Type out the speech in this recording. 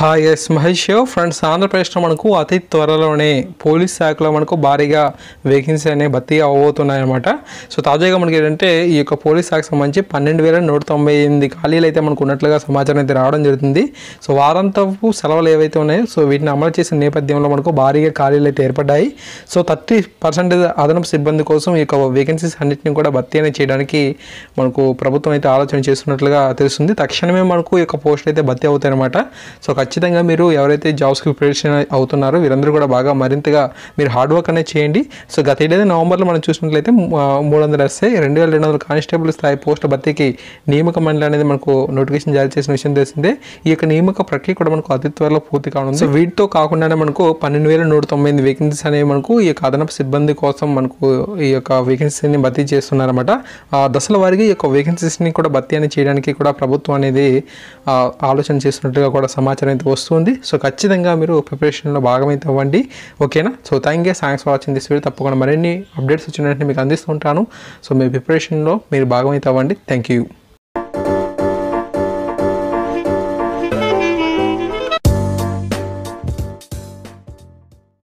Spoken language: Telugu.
హాయ్ ఎస్ మహేష్ ఫ్రెండ్స్ ఆంధ్రప్రదేశ్లో మనకు అతి త్వరలోనే పోలీస్ శాఖలో మనకు భారీగా వేకెన్సీ అనేవి భర్తీ అవబోతున్నాయి అనమాట సో తాజాగా మనకి ఏంటంటే ఈ యొక్క పోలీస్ శాఖ సంబంధించి పన్నెండు వేల నూట తొంభై ఎనిమిది ఖాళీలు అయితే మనకు ఉన్నట్లుగా సమాచారం అయితే రావడం జరుగుతుంది సో వారంతపు సెలవులు ఏవైతే ఉన్నాయో సో వీటిని అమలు చేసిన నేపథ్యంలో మనకు భారీగా ఖాళీలు అయితే ఏర్పడ్డాయి సో థర్టీ పర్సెంటేజ్ అదనపు సిబ్బంది కోసం ఈ యొక్క వేకెన్సీస్ అన్నింటినీ కూడా భర్తీ అనేది చేయడానికి మనకు ప్రభుత్వం అయితే ఆలోచన చేస్తున్నట్లుగా తెలుస్తుంది తక్షణమే మనకు ఈ యొక్క పోస్టులు అయితే భర్తీ అవుతాయి అనమాట సో ఖచ్చితంగా మీరు ఎవరైతే జాబ్స్కి ప్రిపరేషన్ అవుతున్నారో వీరందరూ కూడా బాగా మరింతగా మీరు హార్డ్ వర్క్ అనేది చేయండి సో గత ఏడాది నవంబర్లో మనం చూసినట్లయితే మూడు వందలు వస్తాయి రెండు వేల రెండు వందల కానిస్టేబుల్ స్థాయి పోస్ట్ భర్తీకి నియామక మండలి అనేది మనకు నోటిఫికేషన్ జారీ చేసిన విషయం తెలిసిందే ఈ యొక్క నియామక ప్రక్రియ కూడా మనకు అతి త్వరలో పూర్తి సో వీటితో కాకుండానే మనకు పన్నెండు వేల నూట తొంభై వేకెన్సీస్ అనేవి మనకు ఈ యొక్క అదనపు సిబ్బంది కోసం మనకు ఈ యొక్క వేకెన్సీని భర్తీ చేస్తున్నారన్నమాట దశల వారికి ఈ యొక్క వేకెన్సీస్ని కూడా భర్తీ అని చేయడానికి కూడా ప్రభుత్వం అనేది ఆలోచన చేస్తున్నట్టుగా కూడా సమాచారం అయితే వస్తుంది సో ఖచ్చితంగా మీరు ప్రిపరేషన్లో భాగమైతే అవ్వండి ఓకేనా so thank you thanks for watching this video తప్పకుండా మరిన్ని అప్డేట్స్ వచ్చిన మీకు అందిస్తుంటాను సో మీ ప్రిపరేషన్లో మీరు భాగమైతే అవ్వండి థ్యాంక్ యూ